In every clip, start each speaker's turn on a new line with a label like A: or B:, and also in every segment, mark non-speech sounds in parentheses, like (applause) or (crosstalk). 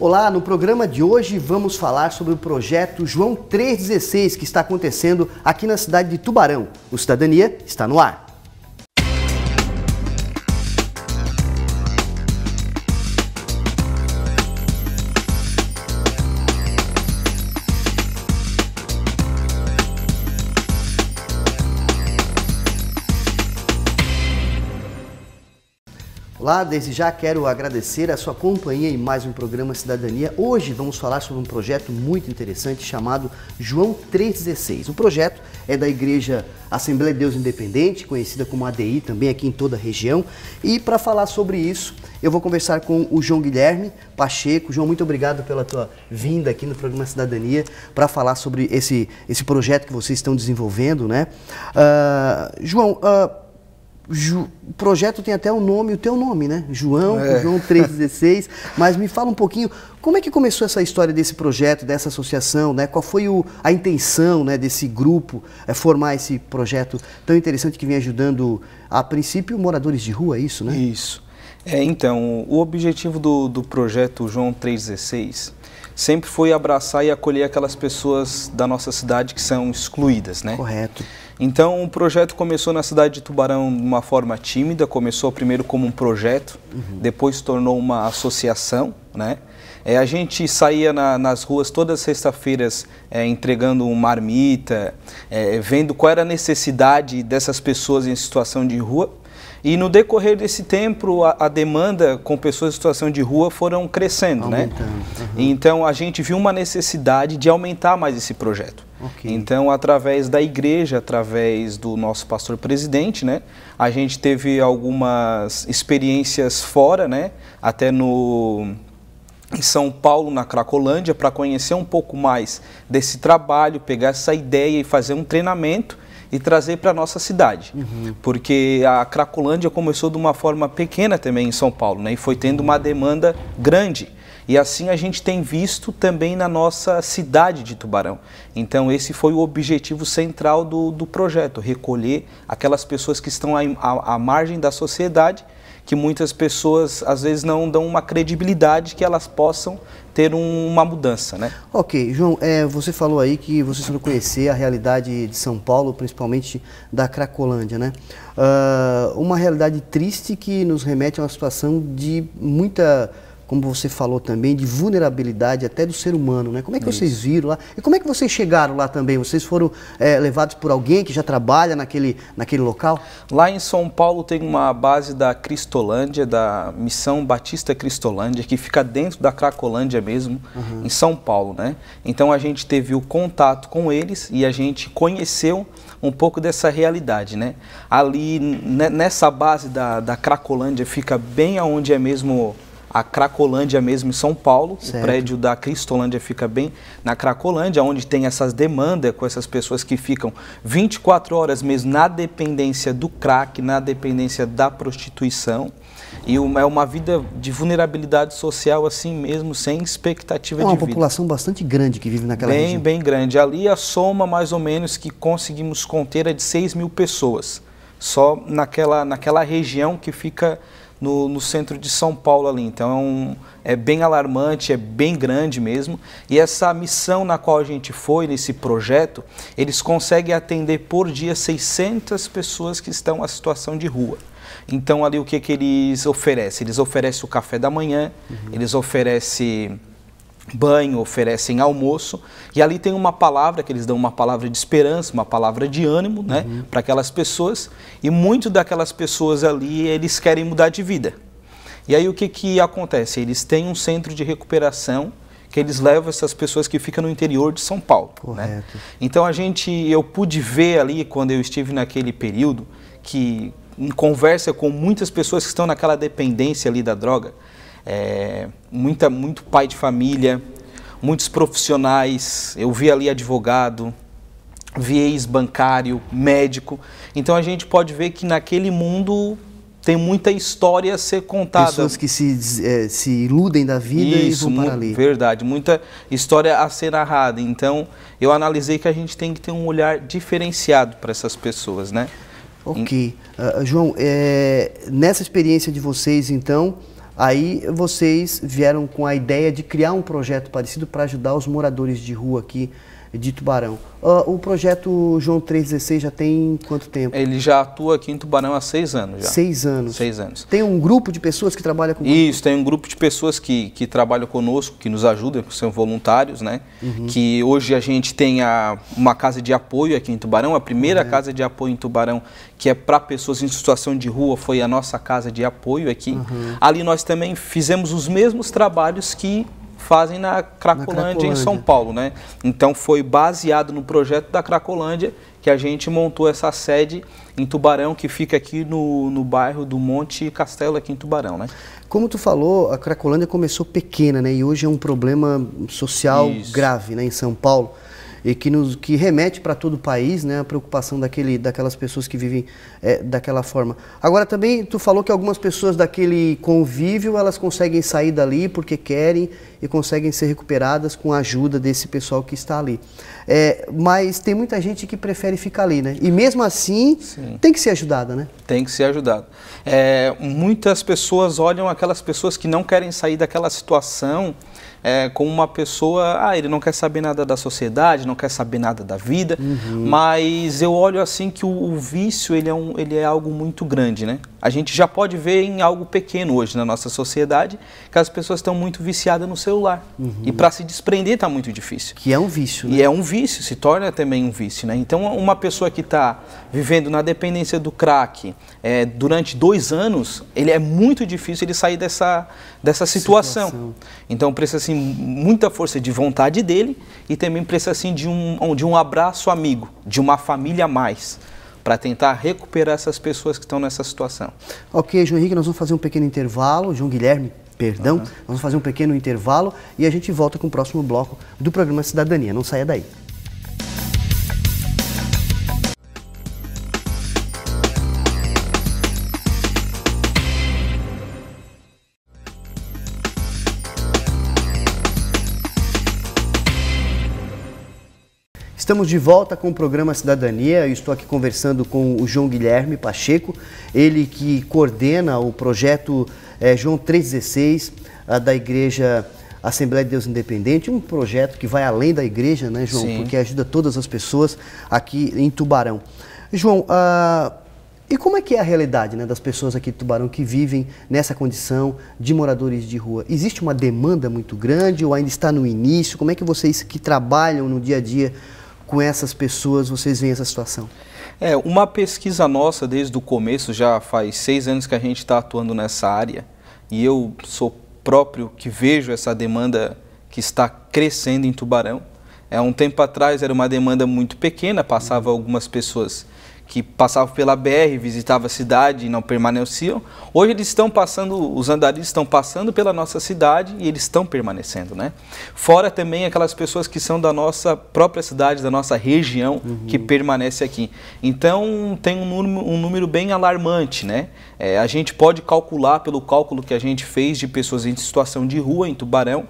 A: Olá, no programa de hoje vamos falar sobre o projeto João 316 que está acontecendo aqui na cidade de Tubarão. O Cidadania está no ar. Olá, desde já quero agradecer a sua companhia em mais um programa Cidadania. Hoje vamos falar sobre um projeto muito interessante chamado João 316. O projeto é da Igreja Assembleia de Deus Independente, conhecida como ADI também aqui em toda a região. E para falar sobre isso, eu vou conversar com o João Guilherme Pacheco. João, muito obrigado pela tua vinda aqui no programa Cidadania para falar sobre esse, esse projeto que vocês estão desenvolvendo, né? Uh, João, uh, o projeto tem até o nome, o teu nome, né? João, é. João 316. (laughs) Mas me fala um pouquinho, como é que começou essa história desse projeto, dessa associação, né? Qual foi o, a intenção né, desse grupo é, formar esse projeto tão interessante que vem ajudando, a princípio, moradores de rua, é isso, né? Isso. É, então, o objetivo
B: do, do projeto João 316 sempre foi abraçar e acolher aquelas pessoas da nossa cidade que são excluídas, né? Correto. Então o projeto começou na cidade de Tubarão de uma forma tímida, começou primeiro como um projeto, uhum. depois se tornou uma associação, né? É, a gente saía na, nas ruas todas as sextas-feiras é, entregando uma marmita, é, vendo qual era a necessidade dessas pessoas em situação de rua e no decorrer desse tempo, a, a demanda com pessoas em situação de rua foram crescendo, né? Aumentando. né? Uhum. Então, a gente viu uma necessidade de aumentar mais esse projeto. Okay. Então, através da igreja, através do nosso pastor presidente, né, a gente teve algumas experiências fora, né, até no em São Paulo, na Cracolândia, para conhecer um pouco mais desse trabalho, pegar essa ideia e fazer um treinamento e trazer para a nossa cidade. Uhum. Porque a Cracolândia começou de uma forma pequena também em São Paulo, né? E foi tendo uma demanda grande. E assim a gente tem visto também na nossa cidade de Tubarão. Então, esse foi o objetivo central do, do projeto: recolher aquelas pessoas que estão à, à, à margem da sociedade que muitas pessoas às vezes não dão uma credibilidade que elas possam ter um, uma mudança, né?
A: Ok, João, é, você falou aí que você soube conhecer a realidade de São Paulo, principalmente da Cracolândia, né? Uh, uma realidade triste que nos remete a uma situação de muita como você falou também, de vulnerabilidade até do ser humano, né? Como é que Isso. vocês viram lá? E como é que vocês chegaram lá também? Vocês foram é, levados por alguém que já trabalha naquele, naquele local?
B: Lá em São Paulo tem uma base da Cristolândia, da Missão Batista Cristolândia, que fica dentro da Cracolândia mesmo, uhum. em São Paulo, né? Então a gente teve o contato com eles e a gente conheceu um pouco dessa realidade, né? Ali, nessa base da, da Cracolândia, fica bem aonde é mesmo a Cracolândia mesmo em São Paulo. Certo. O prédio da Cristolândia fica bem na Cracolândia, onde tem essas demandas com essas pessoas que ficam 24 horas mesmo na dependência do crack, na dependência da prostituição. E uma, é uma vida de vulnerabilidade social assim mesmo, sem expectativa é de vida. É uma
A: população bastante grande que vive naquela bem, região.
B: Bem, bem grande. Ali a soma mais ou menos que conseguimos conter é de 6 mil pessoas. Só naquela, naquela região que fica no, no, centro de São Paulo ali. Então é, um, é bem alarmante, é bem grande mesmo. E essa missão na qual a gente foi, nesse projeto, eles conseguem atender por dia 600 pessoas que estão em situação de rua. Então ali o que, que eles oferecem? Eles oferecem o café da manhã, uhum. eles oferecem banho, oferecem almoço, e ali tem uma palavra que eles dão uma palavra de esperança, uma palavra de ânimo, né, uhum. para aquelas pessoas, e muito daquelas pessoas ali eles querem mudar de vida. E aí o que que acontece? Eles têm um centro de recuperação que eles levam essas pessoas que ficam no interior de São Paulo, né? Correto. Né? Então a gente eu pude ver ali quando eu estive naquele período que em conversa com muitas pessoas que estão naquela dependência ali da droga, é, muita, muito pai de família, muitos profissionais, eu vi ali advogado, vi ex-bancário, médico. Então a gente pode ver que naquele mundo tem muita história a ser contada. Pessoas
A: que se, é, se iludem da vida Isso, e vão para ali.
B: Verdade, muita história a ser narrada. Então eu analisei que a gente tem que ter um olhar diferenciado para essas pessoas, né?
A: Ok. Uh, João, é, nessa experiência de vocês, então, Aí vocês vieram com a ideia de criar um projeto parecido para ajudar os moradores de rua aqui de Tubarão. Uh, o projeto João 316 já tem quanto tempo? Ele
B: já atua aqui em Tubarão há seis anos. Já.
A: Seis anos? Seis anos. Tem um grupo de pessoas que trabalha com
B: Isso, tem um grupo de pessoas que, que trabalham conosco, que nos ajudam, que são voluntários, né? Uhum. Que hoje a gente tem a, uma casa de apoio aqui em Tubarão, a primeira é. casa de apoio em Tubarão, que é para pessoas em situação de rua, foi a nossa casa de apoio aqui. Uhum. Ali nós também fizemos os mesmos trabalhos que fazem na Cracolândia, na Cracolândia, em São Paulo, né? Então foi baseado no projeto da Cracolândia que a gente montou essa sede em Tubarão, que fica aqui no, no bairro do Monte Castelo, aqui em Tubarão, né?
A: Como tu falou, a Cracolândia começou pequena, né? E hoje é um problema social Isso. grave, né? Em São Paulo e que, nos, que remete para todo o país, né, a preocupação daquele, daquelas pessoas que vivem é, daquela forma. Agora também tu falou que algumas pessoas daquele convívio elas conseguem sair dali porque querem e conseguem ser recuperadas com a ajuda desse pessoal que está ali. É, mas tem muita gente que prefere ficar ali, né? E mesmo assim Sim. tem que ser ajudada, né?
B: Tem que ser ajudada. É, muitas pessoas olham aquelas pessoas que não querem sair daquela situação é, como uma pessoa, ah, ele não quer saber nada da sociedade, não quer saber nada da vida, uhum. mas eu olho assim que o, o vício ele é, um, ele é algo muito grande, né? A gente já pode ver em algo pequeno hoje na nossa sociedade que as pessoas estão muito viciadas no celular uhum. e para se desprender está muito difícil. Que é um vício. Né? E é um vício, se torna também um vício, né? Então uma pessoa que está vivendo na dependência do crack é, durante dois anos, ele é muito difícil ele sair dessa dessa situação. situação. Então precisa se assim muita força de vontade dele e também precisa assim de um, de um abraço amigo, de uma família a mais para tentar recuperar essas pessoas que estão nessa situação.
A: Ok, João Henrique, nós vamos fazer um pequeno intervalo. João Guilherme, perdão, uhum. nós vamos fazer um pequeno intervalo e a gente volta com o próximo bloco do programa Cidadania. Não saia daí. Estamos de volta com o programa Cidadania. Eu estou aqui conversando com o João Guilherme Pacheco, ele que coordena o projeto é, João 316 da Igreja Assembleia de Deus Independente, um projeto que vai além da igreja, né, João? Sim. Porque ajuda todas as pessoas aqui em Tubarão. João, ah, e como é que é a realidade né, das pessoas aqui de Tubarão que vivem nessa condição de moradores de rua? Existe uma demanda muito grande ou ainda está no início? Como é que vocês que trabalham no dia a dia com essas pessoas vocês veem essa situação?
B: É, uma pesquisa nossa desde o começo, já faz seis anos que a gente está atuando nessa área, e eu sou próprio que vejo essa demanda que está crescendo em Tubarão. É, um tempo atrás era uma demanda muito pequena, passava algumas pessoas que passavam pela BR, visitavam a cidade e não permaneciam. Hoje eles estão passando, os andares estão passando pela nossa cidade e eles estão permanecendo, né? Fora também aquelas pessoas que são da nossa própria cidade, da nossa região, uhum. que permanece aqui. Então tem um número, um número bem alarmante, né? É, a gente pode calcular pelo cálculo que a gente fez de pessoas em situação de rua em Tubarão,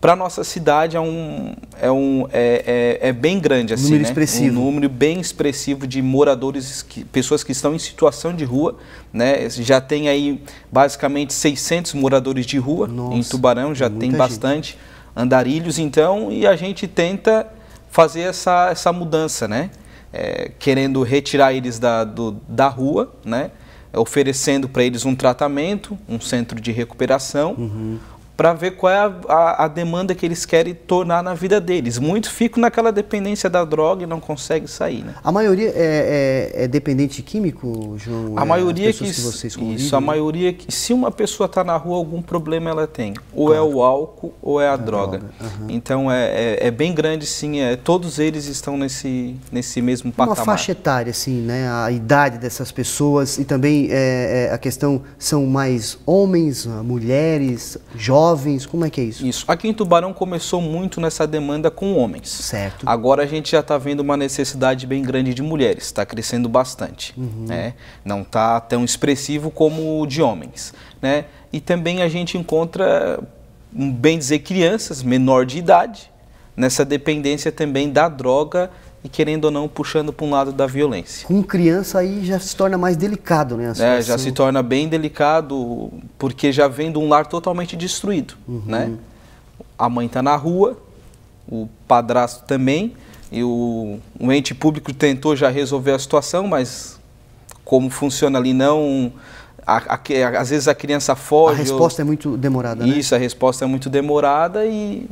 B: para nossa cidade é um, é, um, é, é, é bem grande assim, um número né? expressivo. Um número bem expressivo de moradores, que, pessoas que estão em situação de rua, né? Já tem aí basicamente 600 moradores de rua nossa, em Tubarão, já tem bastante gente. andarilhos, então, e a gente tenta fazer essa, essa mudança, né? É, querendo retirar eles da, do, da rua, né? oferecendo para eles um tratamento, um centro de recuperação, uhum para ver qual é a, a, a, demanda que eles querem tornar na vida deles. Muitos ficam naquela dependência da droga e não conseguem sair. Né?
A: A maioria é, é, é dependente químico, Ju? A é, maioria que, que vocês Isso, a
B: maioria que. Se uma pessoa está na rua, algum problema ela tem. Ou é claro. é o álcool ou é a, a droga. droga. Uhum. Então é, é, é, bem grande, sim. É, todos eles estão nesse, nesse mesmo patamar. Uma faixa
A: etária, assim, né? A idade dessas pessoas e também é, a questão são mais homens, ah, mulheres, jovens jovens? Como é que é isso?
B: Isso. Aqui em Tubarão começou muito nessa demanda com homens. Certo. Agora a gente já está vendo uma necessidade bem grande de mulheres, está crescendo bastante. Uhum. Né? Não está tão expressivo como o de homens. Né? E também a gente encontra, bem dizer, crianças menor de idade nessa dependência também da droga e querendo ou não puxando para um lado da violência.
A: Com criança aí já se torna mais delicado, né? Assim, é, já assim... se
B: torna bem delicado porque já vem de um lar totalmente destruído, uhum. né? A mãe está na rua, o padrasto também e o, o ente público tentou já resolver a situação, mas como funciona ali não a, a, às vezes a criança foge. A resposta
A: ou... é muito demorada, né?
B: Isso, né? a resposta é muito demorada e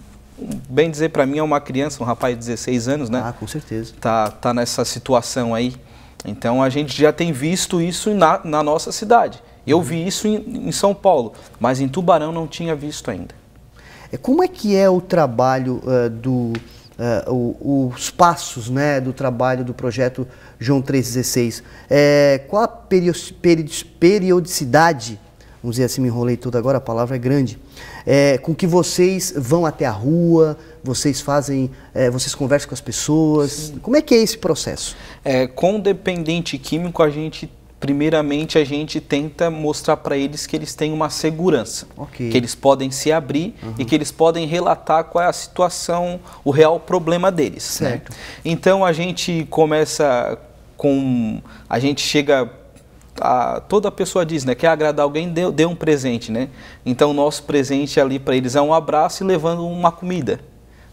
B: bem dizer, para mim é uma criança, um rapaz de 16 anos, né? Ah, com certeza. Tá, tá nessa situação aí. Então a gente já tem visto isso na, na nossa cidade. Eu uhum. vi isso em, em, São Paulo, mas em Tubarão não tinha visto ainda.
A: É, como é que é o trabalho uh, do. Uh, os passos né, do trabalho do projeto João 316? É, qual a periodicidade vamos dizer assim, me enrolei tudo agora, a palavra é grande, é, com que vocês vão até a rua, vocês fazem, é, vocês conversam com as pessoas, Sim. como é que é esse processo?
B: É, com o dependente químico, a gente, primeiramente, a gente tenta mostrar para eles que eles têm uma segurança, okay. que eles podem se abrir uhum. e que eles podem relatar qual é a situação, o real problema deles. Né? Certo. Né? Então, a gente começa com... a gente chega a, toda pessoa diz, né? Quer agradar alguém, dê, dê um presente, né? Então, o nosso presente ali para eles é um abraço e levando uma comida,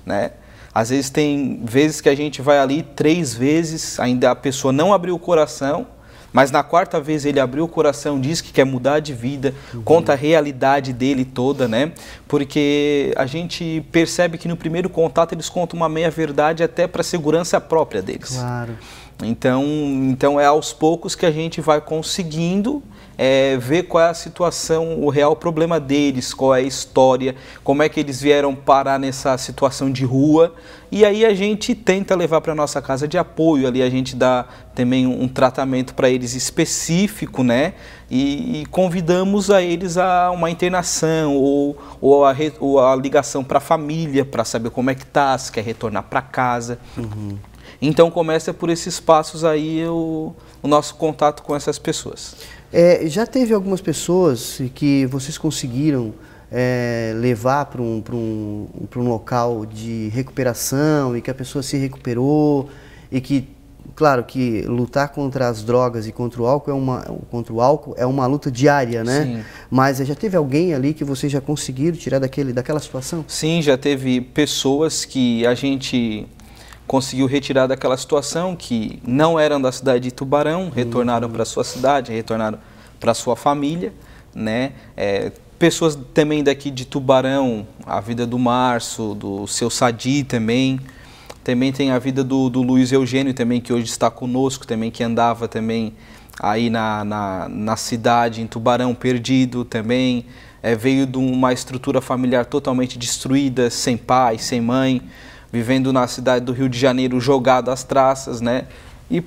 B: né? Às vezes tem vezes que a gente vai ali três vezes, ainda a pessoa não abriu o coração, mas na quarta vez ele abriu o coração, diz que quer mudar de vida, uhum. conta a realidade dele toda, né? Porque a gente percebe que no primeiro contato eles contam uma meia verdade até para segurança própria deles. Claro. Então, então é aos poucos que a gente vai conseguindo é, ver qual é a situação, o real problema deles, qual é a história, como é que eles vieram parar nessa situação de rua. E aí a gente tenta levar para nossa casa de apoio, ali a gente dá também um tratamento para eles específico, né? E, e, convidamos a eles a uma internação ou, ou, a, re, ou a ligação para a família, para saber como é que tá, se quer retornar para casa. Uhum. Então começa por esses passos aí o, o nosso contato com essas pessoas.
A: É, já teve algumas pessoas que vocês conseguiram é, levar para um, um, um local de recuperação e que a pessoa se recuperou e que, claro, que lutar contra as drogas e contra o álcool é uma, contra o álcool é uma luta diária, né? Sim. Mas é, já teve alguém ali que vocês já conseguiram tirar daquele, daquela situação?
B: Sim, já teve pessoas que a gente conseguiu retirar daquela situação que não eram da cidade de Tubarão, uhum. retornaram uhum. para sua cidade, retornaram para sua família, né? É, pessoas também daqui de Tubarão, a vida do Março, do seu Sadi também. Também tem a vida do, do Luiz Eugênio também, que hoje está conosco também, que andava também aí na, na, na cidade, em Tubarão, perdido também. É, veio de uma estrutura familiar totalmente destruída, sem pai, sem mãe vivendo na cidade do Rio de Janeiro jogado às traças, né? E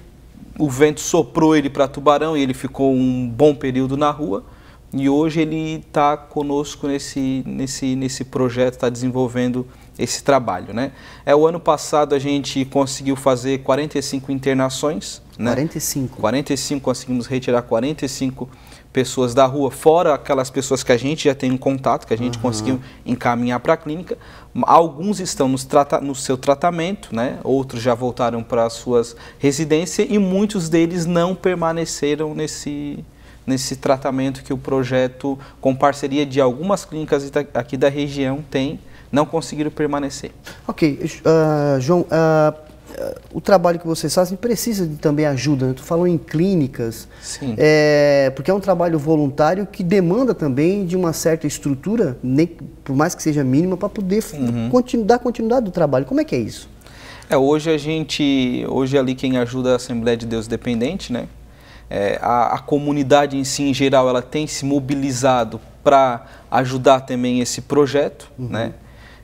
B: o vento soprou ele para Tubarão e ele ficou um bom período na rua. E hoje ele está conosco nesse, nesse, nesse projeto, está desenvolvendo esse trabalho, né? É, o ano passado a gente conseguiu fazer 45 internações, né? 45? 45, conseguimos retirar 45 pessoas da rua, fora aquelas pessoas que a gente já tem um contato, que a gente uhum. conseguiu encaminhar para a clínica. Alguns estão nos trata no seu tratamento, né? outros já voltaram para suas residências e muitos deles não permaneceram nesse, nesse tratamento que o projeto, com parceria de algumas clínicas aqui da região, tem, não conseguiram permanecer.
A: Ok. Uh, João, uh eh, o trabalho que vocês fazem precisa de também ajuda. Né? Tu falou em clínicas, é, porque é um trabalho voluntário que demanda também de uma certa estrutura, nem, por mais que seja mínima, para poder uhum. continu, dar continuidade do trabalho. Como é que é isso?
B: É, hoje a gente, hoje é ali quem ajuda a Assembleia de Deus Dependente, né? É, a, a comunidade em si, em geral, ela tem se mobilizado para ajudar também esse projeto, uhum. né?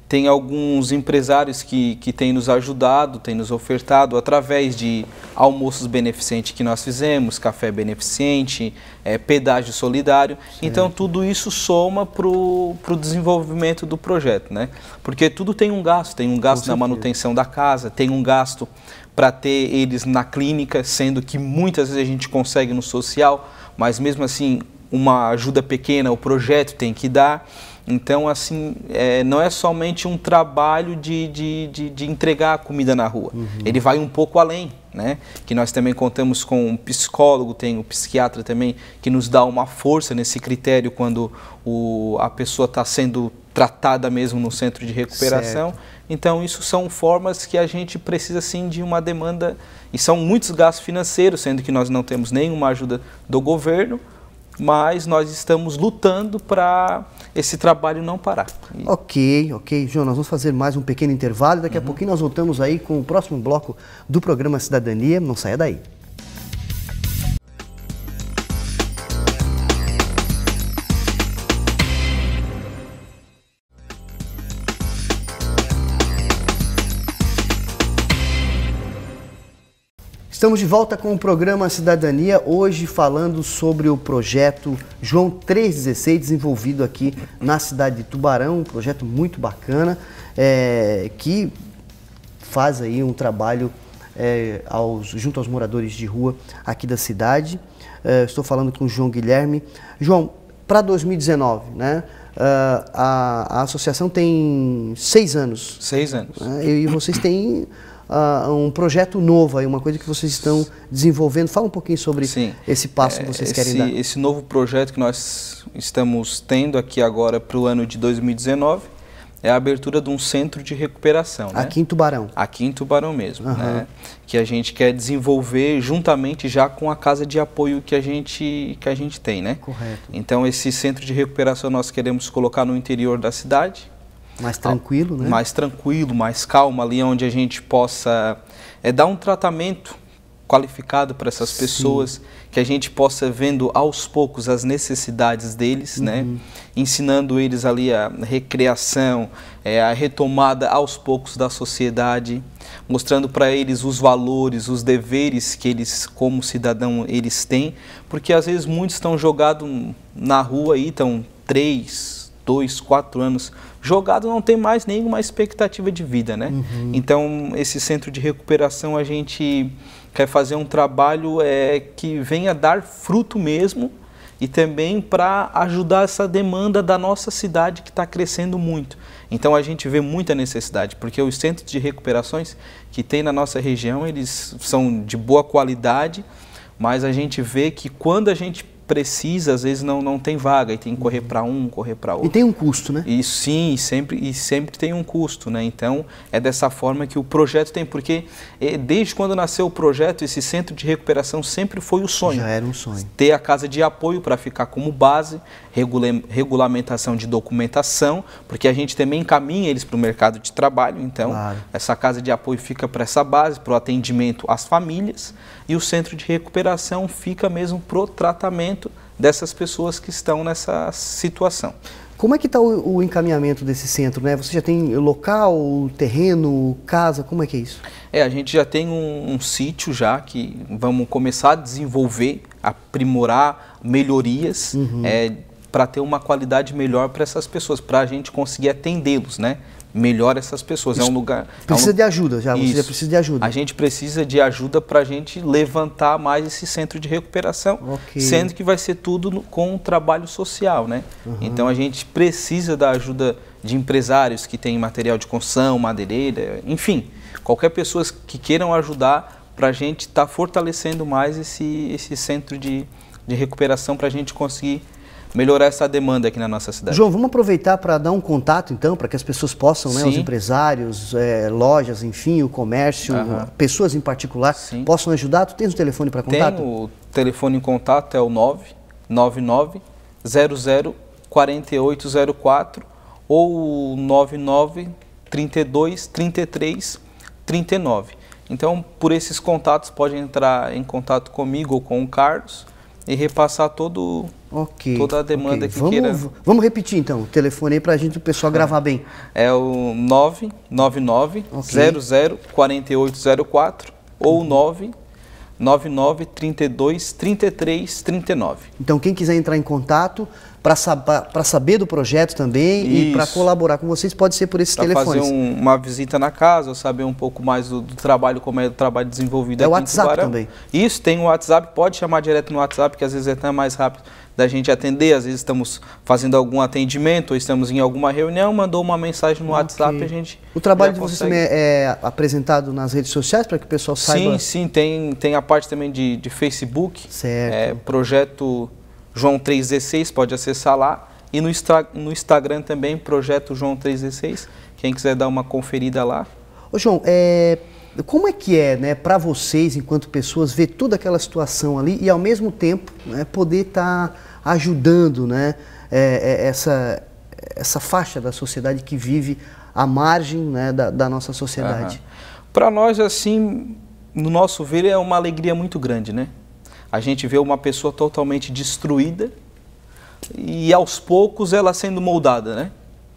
B: Tem alguns empresários que, que têm nos ajudado, têm nos ofertado através de almoços beneficentes que nós fizemos, café beneficente, é, pedágio solidário. Então, tudo isso soma para o desenvolvimento do projeto, né? Porque tudo tem um gasto, tem um gasto na manutenção da casa, tem um gasto para ter eles na clínica, sendo que muitas vezes a gente consegue no social, mas mesmo assim uma ajuda pequena o projeto tem que dar. Então, assim, é, não é somente um trabalho de, de, de, de entregar a comida na rua. Uhum. Ele vai um pouco além, né? Que nós também contamos com um psicólogo, tem o um psiquiatra também, que nos dá uma força nesse critério quando o, a pessoa está sendo tratada mesmo no centro de recuperação. Certo. Então, isso são formas que a gente precisa, sim, de uma demanda. E são muitos gastos financeiros, sendo que nós não temos nenhuma ajuda do governo mas nós estamos lutando para esse trabalho não parar.
A: Ok, ok. João, nós vamos fazer mais um pequeno intervalo. Daqui uhum. a pouquinho nós voltamos aí com o próximo bloco do programa Cidadania. Não saia daí. Estamos de volta com o programa Cidadania, hoje falando sobre o projeto João 316, desenvolvido aqui na cidade de Tubarão, um projeto muito bacana, é, que faz aí um trabalho é, aos, junto aos moradores de rua aqui da cidade. É, estou falando com o João Guilherme. João, para 2019, né? Ah, a, a associação tem seis anos. Seis anos. Né, e vocês têm uh, um projeto novo, aí, uma coisa que vocês estão desenvolvendo. Fala um pouquinho sobre Sim. esse passo que é, vocês esse, querem
B: dar. Esse novo projeto que nós estamos tendo aqui agora para o ano de 2019 é a abertura de um centro de recuperação. Né? Aqui né? em Tubarão? Aqui em Tubarão mesmo, uhum. né? que a gente quer desenvolver juntamente já com a casa de apoio que a gente, que a gente tem. Né? Correto. Então esse centro de recuperação nós queremos colocar no interior da cidade,
A: mais tranquilo, né? Mais
B: tranquilo, mais calmo, ali onde a gente possa é, dar um tratamento qualificado para essas Sim. pessoas, que a gente possa vendo aos poucos as necessidades deles, né? uhum. né? Ensinando eles ali a recreação, é, a retomada aos poucos da sociedade, mostrando para eles os valores, os deveres que eles como cidadão eles têm, porque às vezes muitos estão jogados na rua aí, estão três, dois, quatro anos jogado, não tem mais nenhuma expectativa de vida, né? Uhum. Então, esse centro de recuperação, a gente quer fazer um trabalho é, que venha dar fruto mesmo e também para ajudar essa demanda da nossa cidade que está crescendo muito. Então a gente vê muita necessidade, porque os centros de recuperações que tem na nossa região, eles são de boa qualidade, mas a gente vê que quando a gente precisa, às vezes não, não tem vaga e tem que correr para um, correr para outro.
A: E tem um custo, né? E
B: sim, sempre, e sempre tem um custo, né? Então é dessa forma que o projeto tem, porque eh, desde quando nasceu o projeto, esse centro de recuperação sempre foi o sonho. Já era um sonho. Ter a casa de apoio para ficar como base, regula regulamentação de documentação, porque a gente também encaminha eles para o mercado de trabalho, então claro. essa casa de apoio fica para essa base, para o atendimento às famílias, e o centro de recuperação fica mesmo para o tratamento dessas pessoas que estão nessa situação.
A: Como é que está o, o, encaminhamento desse centro? Né? Você já tem local, terreno, casa? Como é que é isso? É, a gente já
B: tem um, um sítio já que vamos começar a desenvolver, aprimorar melhorias uhum. é, para ter uma qualidade melhor para essas pessoas, para a gente conseguir atendê-los, né? melhor essas pessoas. Isso é um lugar. Precisa é um... de ajuda, já. Isso. Você precisa de ajuda. A gente precisa de ajuda para a gente levantar mais esse centro de recuperação, okay. sendo que vai ser tudo no, com um trabalho social, né? Uhum. Então a gente precisa da ajuda de empresários que têm material de construção, madeireira, enfim, qualquer pessoa que queiram ajudar para a gente estar tá fortalecendo mais esse, esse centro de, de recuperação para a gente conseguir melhorar essa demanda aqui na nossa cidade.
A: João, vamos aproveitar para dar um contato, então, para que as pessoas possam, né, os empresários, é, lojas, enfim, o comércio, pessoas em particular, Sim. possam ajudar? Tu tens o um telefone para contato? Tenho
B: o telefone em contato é o 999 004804 ou 99 32 33 39. Então, por esses contatos, pode entrar em contato comigo ou com o Carlos e repassar todo
A: Ok. Toda a demanda okay. que vamos, queira. Vamos repetir então, o telefone aí para a gente, o pessoal ah. gravar bem.
B: É o 999 004804 ou 999 32 3339
A: Então, quem quiser entrar em contato para saber do projeto também Isso. e para colaborar com vocês, pode ser por esses pra telefones. fazer
B: um, uma visita na casa, saber um pouco mais do, do, trabalho, como é o trabalho desenvolvido é aqui o WhatsApp também? Isso, tem o WhatsApp, pode chamar direto no WhatsApp, que às vezes é até mais rápido da gente atender, às vezes estamos fazendo algum atendimento ou estamos em alguma reunião,
A: mandou uma mensagem no okay. WhatsApp, a gente. O trabalho de consegue... vocês também é, é apresentado nas redes sociais para que o pessoal saiba? Sim,
B: sim, tem, tem a parte também de, de Facebook. Certo. É, projeto João 316, pode acessar lá. E no, no Instagram também, Projeto João 316. Quem quiser dar uma conferida lá.
A: Ô, João, é, como é que é, né, para vocês, enquanto pessoas, ver toda aquela situação ali e ao mesmo tempo né, poder estar tá ajudando, né, é, é, essa essa faixa da sociedade que vive à margem né, da, da nossa sociedade? Uhum. Para nós, assim,
B: no nosso ver, é uma alegria muito grande, né? A gente vê uma pessoa totalmente destruída e aos poucos ela sendo moldada, né?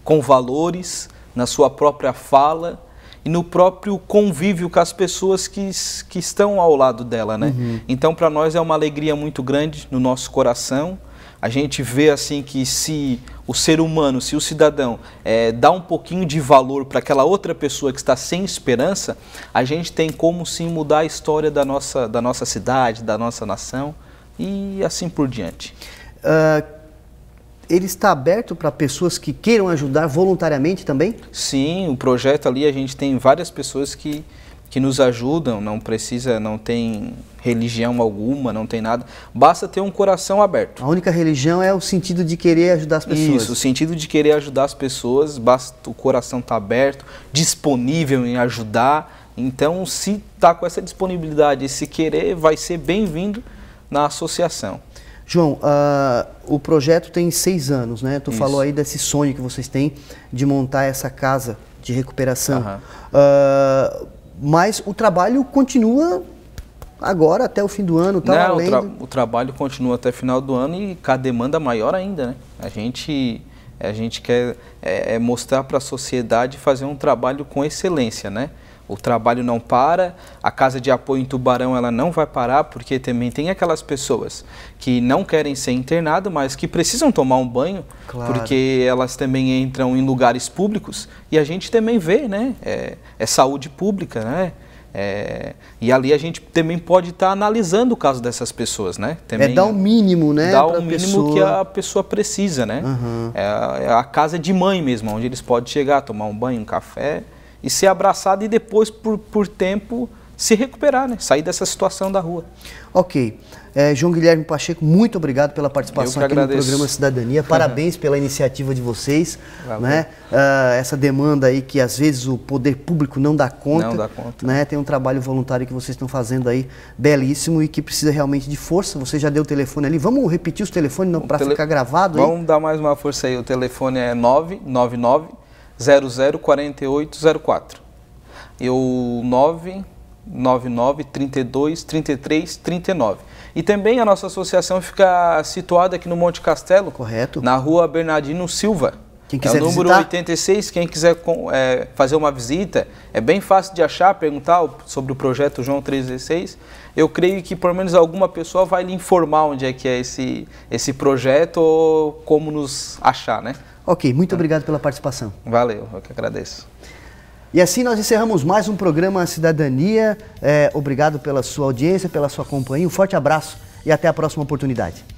B: Com valores, na sua própria fala, e no próprio convívio com as pessoas que, que estão ao lado dela, né? Uhum. Então, para nós é uma alegria muito grande no nosso coração. A gente vê assim que se o ser humano, se o cidadão é, dá um pouquinho de valor para aquela outra pessoa que está sem esperança, a gente tem como sim mudar a história da nossa, da nossa cidade, da nossa nação e assim por
A: diante. Uh ele está aberto para pessoas que queiram ajudar voluntariamente também?
B: Sim, o projeto ali a gente tem várias pessoas que, que nos ajudam, não precisa, não tem religião alguma, não tem nada, basta ter um coração
A: aberto. A única religião é o sentido de querer ajudar as pessoas. Isso, o
B: sentido de querer ajudar as pessoas, basta o coração estar tá aberto, disponível em ajudar. Então, se está com essa disponibilidade, esse querer, vai ser bem-vindo na associação.
A: João, uh, o projeto tem seis anos, né? Tu Isso. falou aí desse sonho que vocês têm de montar essa casa de recuperação. Uh, mas o trabalho continua agora até o fim do ano, tá? Não, além... o, tra do...
B: o trabalho continua até final do ano e com a demanda maior ainda, né? A gente a gente quer é, é mostrar para a sociedade fazer um trabalho com excelência, né? o trabalho não para, a casa de apoio em Tubarão ela não vai parar, porque também tem aquelas pessoas que não querem ser internado, mas que precisam tomar um banho, claro. porque elas também entram em lugares públicos e a gente também vê, né? É, é saúde pública, né? É, e ali a gente também pode estar tá analisando o caso dessas pessoas, né? É também, é dar o um
A: mínimo, né? Dar o um mínimo pessoa... que a
B: pessoa precisa, né? Uhum. É, é a casa de mãe mesmo, onde eles podem chegar, tomar um banho, um café, e ser abraçado e depois, por, por tempo, se
A: recuperar, né? sair dessa situação da rua. Ok. É, João Guilherme Pacheco, muito obrigado pela participação aqui agradeço. no programa Cidadania. Parabéns pela iniciativa de vocês. Né? Uh, essa demanda aí que às vezes o poder público não dá conta. Não dá conta. Né? Tem um trabalho voluntário que vocês estão fazendo aí belíssimo e que precisa realmente de força. Você já deu o telefone ali. Vamos repetir os telefones para tele... ficar gravado? Vamos aí?
B: dar mais uma força aí. O telefone é 999 004804 e o 999 32 33 39. E também a nossa associação fica situada aqui no Monte Castelo, correto? Na Rua Bernardino Silva. Quem quiser é o número visitar? 86, quem quiser é, fazer uma visita, é bem fácil de achar, perguntar sobre o projeto João 316. Eu creio que pelo menos alguma pessoa vai lhe informar onde é que é esse, esse projeto ou como nos achar, né?
A: Ok, muito obrigado pela participação.
B: Valeu, eu que agradeço.
A: E assim nós encerramos mais um programa Cidadania. É, obrigado pela sua audiência, pela sua companhia. Um forte abraço e até a próxima oportunidade.